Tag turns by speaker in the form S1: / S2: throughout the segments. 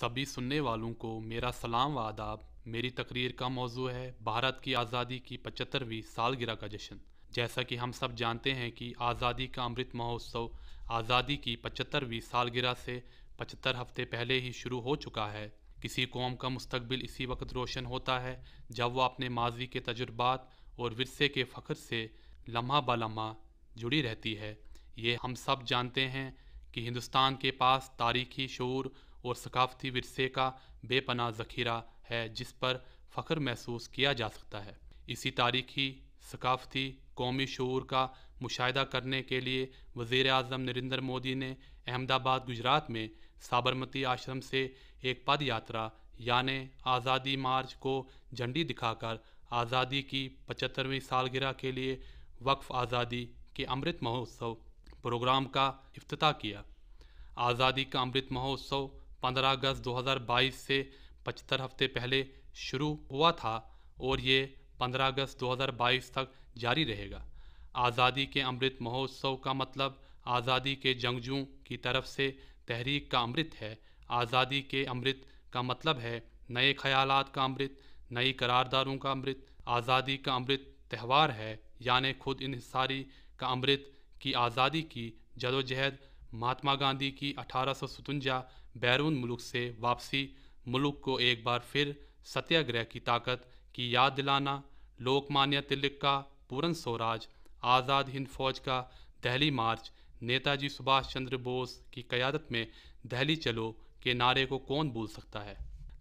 S1: सभी सुनने वालों को मेरा सलाम व आदाब मेरी तकरीर का मौजू है भारत की आज़ादी की पचहत्तरवीं सालगिरह का जश्न जैसा कि हम सब जानते हैं कि आज़ादी का अमृत महोत्सव आज़ादी की पचहत्तरवीं सालगिरह से पचहत्तर हफ्ते पहले ही शुरू हो चुका है किसी कौम का मुस्तबिल इसी वक्त रोशन होता है जब वह अपने माजी के तजुर्बात और विरसे के फ़ख्र से लम्हा ब लम्हा जुड़ी रहती है ये हम सब जानते हैं कि हिंदुस्तान के पास तारीखी शूर और सकाफती विरसे का बेपना ज़खीरा है जिस पर फ़ख्र महसूस किया जा सकता है इसी तारीखी सकाफती कौमी शूर का मुशाह करने के लिए वज़र अजम नरेंद्र मोदी ने अहमदाबाद गुजरात में साबरमती आश्रम से एक पद यात्रा यानि आज़ादी मार्च को झंडी दिखाकर आज़ादी की पचहत्तरवीं सालगिरह के लिए वक्फ आज़ादी के अमृत महोत्सव प्रोग्राम का अफ्ताह किया आज़ादी का अमृत महोत्सव 15 अगस्त 2022 से पचहत्तर हफ्ते पहले शुरू हुआ था और ये 15 अगस्त 2022 तक जारी रहेगा आज़ादी के अमृत महोत्सव का मतलब आज़ादी के जंगजू की तरफ से तहरीक का अमृत है आज़ादी के अमृत का मतलब है नए ख्याल का अमृत नई करारदारों का अमृत आज़ादी का अमृत त्यौहार है यानि खुद सारी का अमृत की आज़ादी की जदोजहद महात्मा गांधी की अठारह सौ बैरून मुल्क से वापसी मुल्क को एक बार फिर सत्याग्रह की ताकत की याद दिलाना लोकमान्य तिलक का पूर्ण स्वराज आज़ाद हिंद फौज का दहली मार्च नेताजी सुभाष चंद्र बोस की क़्यादत में दहली चलो के नारे को कौन भूल सकता है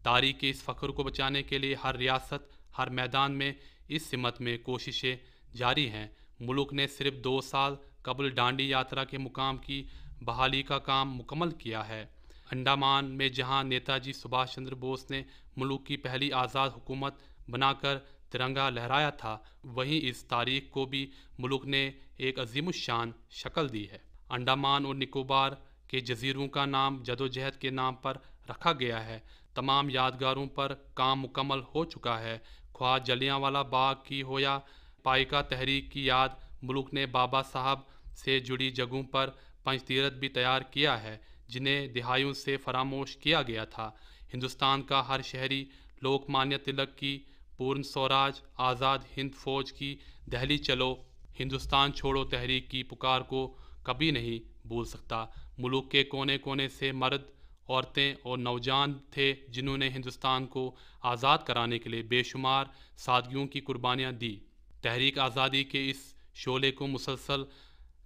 S1: तारीख के इस फ़ख्र को बचाने के लिए हर रियासत हर मैदान में इस सिमत में कोशिशें जारी हैं मुल्क ने सिर्फ दो साल कबल डांडी यात्रा के मुकाम की बहाली का काम मुकम्मल किया है अंडामान में जहां नेताजी सुभाष चंद्र बोस ने मुल्क की पहली आज़ाद हुकूमत बनाकर तिरंगा लहराया था वहीं इस तारीख को भी मुल्क ने एक अजीम शान शक्ल दी है अंडामान और निकोबार के जजीरों का नाम जदोजहद के नाम पर रखा गया है तमाम यादगारों पर काम मुकम्मल हो चुका है ख्वा वाला बाग की हो या पाइका तहरीक की याद मुल्क ने बाबा साहब से जुड़ी जगहों पर पंचतीरथ भी तैयार किया है जिन्हें दिहाइयों से फरामोश किया गया था हिंदुस्तान का हर शहरी लोकमान्य तिलक की पूर्ण स्वराज आज़ाद हिंद फौज की दहली चलो हिंदुस्तान छोड़ो तहरीक की पुकार को कभी नहीं भूल सकता मुल्क के कोने कोने से मर्द औरतें और नौजवान थे जिन्होंने हिंदुस्तान को आज़ाद कराने के लिए बेशुमार सादगियों की कुर्बानियाँ दी तहरीक आज़ादी के इस शोले को मुसलसल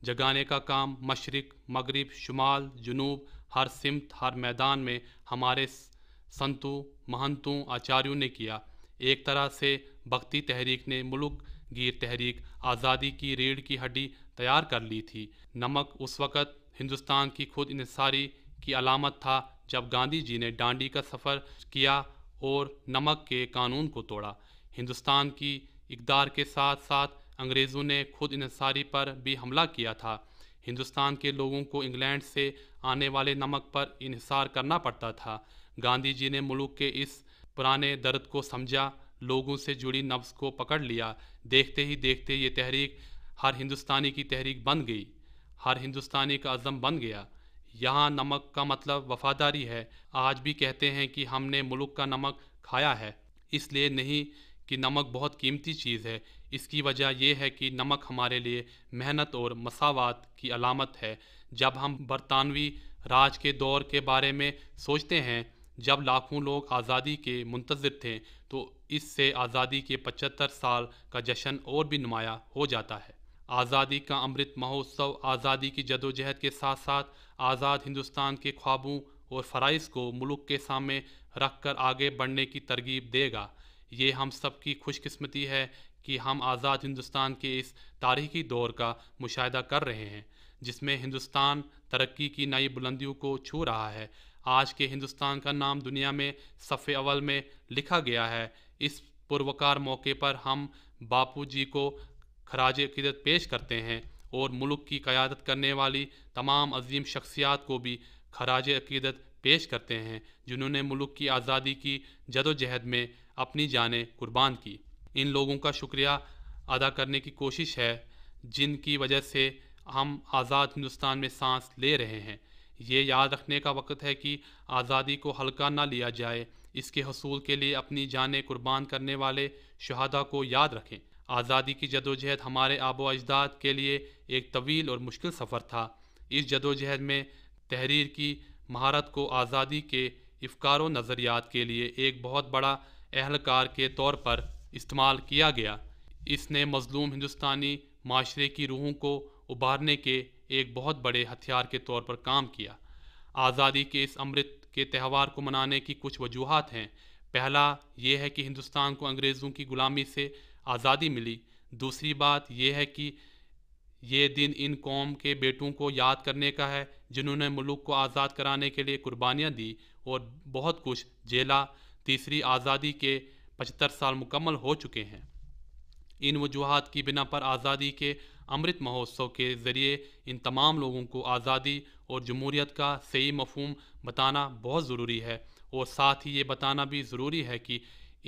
S1: जगाने का काम मशरक़ मगरब शुमाल जनूब हर सिमत हर मैदान में हमारे संतों महंतों आचार्यों ने किया एक तरह से भक्ति तहरीक ने मुल्क गिर तहरीक आज़ादी की रीढ़ की हड्डी तैयार कर ली थी नमक उस वक़्त हिंदुस्तान की खुद इसारी की अलामत था जब गांधी जी ने डांडी का सफ़र किया और नमक के कानून को तोड़ा हिंदुस्तान की इकदार के साथ साथ अंग्रेज़ों ने खुद इंसारी पर भी हमला किया था हिंदुस्तान के लोगों को इंग्लैंड से आने वाले नमक पर इहिसार करना पड़ता था गांधी जी ने मुल्क के इस पुराने दर्द को समझा लोगों से जुड़ी नब्स को पकड़ लिया देखते ही देखते ये तहरीक हर हिंदुस्तानी की तहरीक बन गई हर हिंदुस्तानी का अज़म बन गया यहाँ नमक का मतलब वफादारी है आज भी कहते हैं कि हमने मुल्क का नमक खाया है इसलिए नहीं कि नमक बहुत कीमती चीज़ है इसकी वजह यह है कि नमक हमारे लिए मेहनत और मसावत की अलामत है जब हम बरतानवी राज के दौर के बारे में सोचते हैं जब लाखों लोग आज़ादी के मुंतज़र थे तो इससे आज़ादी के पचहत्तर साल का जश्न और भी नुमाया हो जाता है आज़ादी का अमृत महोत्सव आज़ादी की जदोजहद के साथ साथ आज़ाद हिंदुस्तान के ख्वाबों और फ़राइज़ को मुल्क के सामने रख कर आगे बढ़ने की तरगीब देगा ये हम सब की खुशकस्मती है कि हम आज़ाद हिंदुस्तान के इस तारीखी दौर का मुशाह कर रहे हैं जिसमें हिंदुस्तान तरक्की की नई बुलंदियों को छू रहा है आज के हिंदुस्तान का नाम दुनिया में सफ़े अवल में लिखा गया है इस पुरवकार मौके पर हम बापू जी को खराज अकीदत पेश करते हैं और मुल्क की क़्यादत करने वाली तमाम अजीम शख्सियात को भी खराज अकीदत पेश करते हैं जिन्होंने मुल्क की आज़ादी की जदोजहद में अपनी जानें कुर्बान की इन लोगों का शुक्रिया अदा करने की कोशिश है जिनकी वजह से हम आज़ाद हिंदुस्तान में सांस ले रहे हैं ये याद रखने का वक्त है कि आज़ादी को हल्का ना लिया जाए इसके हसूल के लिए अपनी जानें कुर्बान करने वाले शहादा को याद रखें आज़ादी की जदोजहद हमारे आबो अजदाद के लिए एक तवील और मुश्किल सफ़र था इस जदोजहद में तहरीर की महारत को आज़ादी के इफकार नज़रियात के लिए एक बहुत बड़ा अहलकार के तौर पर इस्तेमाल किया गया इसने मज़लूम हिंदुस्तानी माशरे की रूहों को उभारने के एक बहुत बड़े हथियार के तौर पर काम किया आज़ादी के इस अमृत के त्यौहार को मनाने की कुछ वजूहत हैं पहला ये है कि हिंदुस्तान को अंग्रेज़ों की ग़ुलामी से आज़ादी मिली दूसरी बात यह है कि ये दिन इन कौम के बेटों को याद करने का है जिन्होंने मुल्क को आज़ाद कराने के लिए कुर्बानियाँ दी और बहुत कुछ झेला तीसरी आज़ादी के पचहत्तर साल मुकम्मल हो चुके हैं इन वजूहत की बिना पर आज़ादी के अमृत महोत्सव के ज़रिए इन तमाम लोगों को आज़ादी और जमहूरीत का सही मफहम बताना बहुत ज़रूरी है और साथ ही ये बताना भी ज़रूरी है कि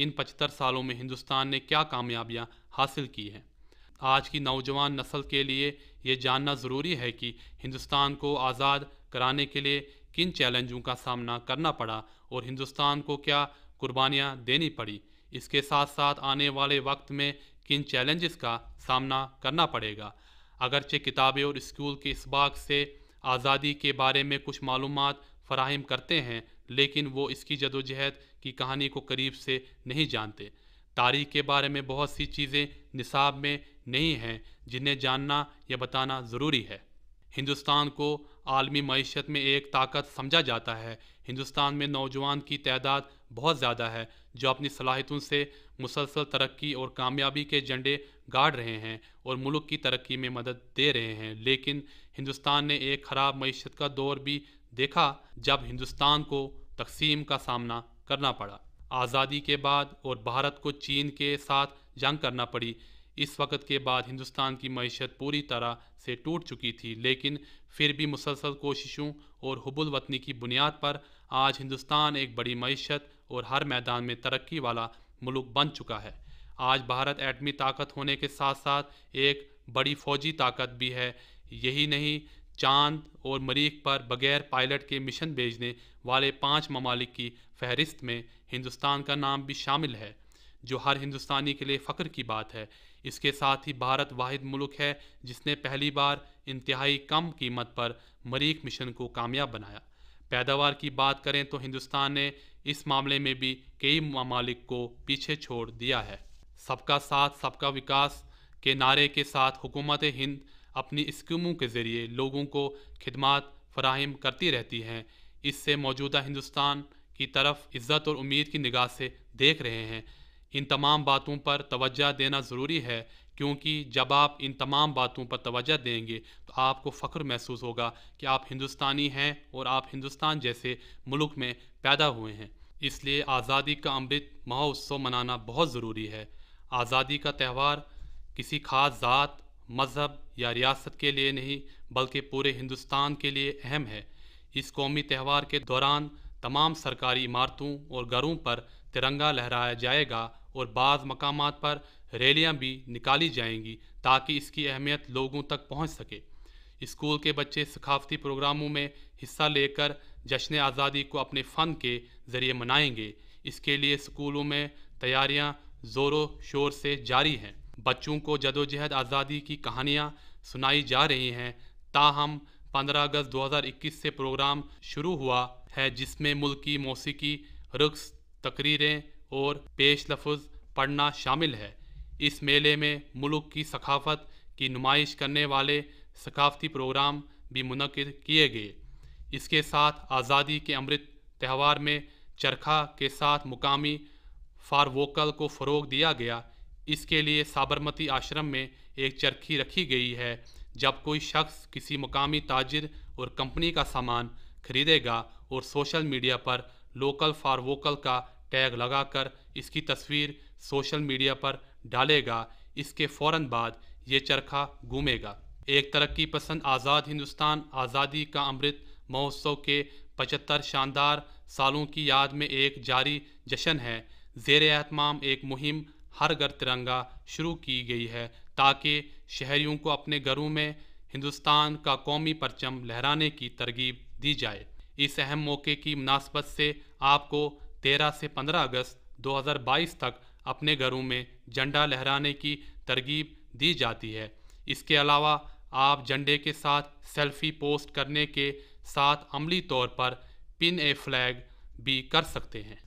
S1: इन पचहत्तर सालों में हिंदुस्तान ने क्या कामयाबियाँ हासिल की हैं आज की नौजवान नस्ल के लिए ये जानना ज़रूरी है कि हिंदुस्तान को आज़ाद कराने के लिए किन चैलेंजों का सामना करना पड़ा और हिंदुस्तान को क्या कुर्बानियाँ देनी पड़ी इसके साथ साथ आने वाले वक्त में किन चैलेंजेस का सामना करना पड़ेगा अगरचे किताबें और स्कूल के इस बाग से आज़ादी के बारे में कुछ मालूम फराहम करते हैं लेकिन वो इसकी जदोजहद की कहानी को करीब से नहीं जानते तारीख के बारे में बहुत सी चीज़ें निसाब में नहीं हैं जिन्हें जानना या बताना ज़रूरी है हिंदुस्तान को आलमी मीशत में एक ताकत समझा जाता है हिंदुस्तान में नौजवान की तादाद बहुत ज़्यादा है जो अपनी सलाहितों से मुसलसल तरक्की और कामयाबी के झंडे गाड़ रहे हैं और मुल्क की तरक्की में मदद दे रहे हैं लेकिन हिंदुस्तान ने एक ख़राब मीशत का दौर भी देखा जब हिंदुस्तान को तकसीम का सामना करना पड़ा आज़ादी के बाद और भारत को चीन के साथ जंग करना पड़ी इस वक्त के बाद हिंदुस्तान की मीशत पूरी तरह से टूट चुकी थी लेकिन फिर भी मुसलसल कोशिशों और हबुल वतनी की बुनियाद पर आज हिंदुस्तान एक बड़ी मीशत और हर मैदान में तरक्की वाला मुल्क बन चुका है आज भारत एटमी ताकत होने के साथ साथ एक बड़ी फौजी ताकत भी है यही नहीं चांद और मरीख पर बगैर पायलट के मिशन भेजने वाले पांच ममालिक की फहरिस्त में हिंदुस्तान का नाम भी शामिल है जो हर हिंदुस्तानी के लिए फ़ख्र की बात है इसके साथ ही भारत वाहिद मुल्क है जिसने पहली बार इंतहाई कम कीमत पर मरीख मिशन को कामयाब बनाया पैदावार की बात करें तो हिंदुस्तान ने इस मामले में भी कई ममालिक को पीछे छोड़ दिया है सबका साथ सबका विकास के नारे के साथ हुकूमत हिंद अपनी स्कीमों के ज़रिए लोगों को खदमात फराहम करती रहती हैं इससे मौजूदा हिंदुस्तान की तरफ इज़्ज़त और उम्मीद की निगाह से देख रहे हैं इन तमाम बातों पर तवज्जा देना ज़रूरी है क्योंकि जब आप इन तमाम बातों पर तवज्जो देंगे तो आपको फ़ख्र महसूस होगा कि आप हिंदुस्तानी हैं और आप हिंदुस्तान जैसे मुल्क में पैदा हुए हैं इसलिए आज़ादी का अमृत महोत्सव मनाना बहुत ज़रूरी है आज़ादी का त्यौहार किसी खास ज़ात मज़हब या रियासत के लिए नहीं बल्कि पूरे हिंदुस्तान के लिए अहम है इस कौमी त्यौहार के दौरान तमाम सरकारी इमारतों और घरों पर तिरंगा लहराया जाएगा और बाज़ मकाम पर रैलियाँ भी निकाली जाएंगी ताकि इसकी अहमियत लोगों तक पहुँच सके स्कूल के बच्चे सकाफती प्रोग्रामों में हिस्सा लेकर जश्न आज़ादी को अपने फ़न के ज़रिए मनाएंगे इसके लिए स्कूलों में तैयारियां ज़ोरों शोर से जारी हैं बच्चों को जदोजहद आज़ादी की कहानियां सुनाई जा रही हैं ताहम 15 अगस्त 2021 से प्रोग्राम शुरू हुआ है जिसमें मुल्क की मौसीकी रक्स तकरीरें और पेश लफुज पढ़ना शामिल है इस मेले में मुल्क की सकाफत की नुमाइश करने वाले सकाफती प्रोग्राम भी मुनद किए गए इसके साथ आज़ादी के अमृत त्यौहार में चरखा के साथ मुकामी फार वोकल को फ़रोग दिया गया इसके लिए साबरमती आश्रम में एक चरखी रखी गई है जब कोई शख्स किसी मुकामी ताजिर और कंपनी का सामान खरीदेगा और सोशल मीडिया पर लोकल फार वोकल का टैग लगाकर इसकी तस्वीर सोशल मीडिया पर डालेगा इसके फ़ौर बाद ये चरखा घूमेगा एक तरक्की पसंद आज़ाद हिंदुस्तान आज़ादी का अमृत महोत्सव के पचहत्तर शानदार सालों की याद में एक जारी जश्न है जेर एहतमाम एक मुहिम हर घर तिरंगा शुरू की गई है ताकि शहरियों को अपने घरों में हिंदुस्तान का कौमी परचम लहराने की तरगीब दी जाए इस अहम मौके की मुनासबत से आपको 13 से 15 अगस्त 2022 तक अपने घरों में झंडा लहराने की तरगीब दी जाती है इसके अलावा आप झंडे के साथ सेल्फी पोस्ट करने के साथ अमली तौर पर पिन ए फ्लैग भी कर सकते हैं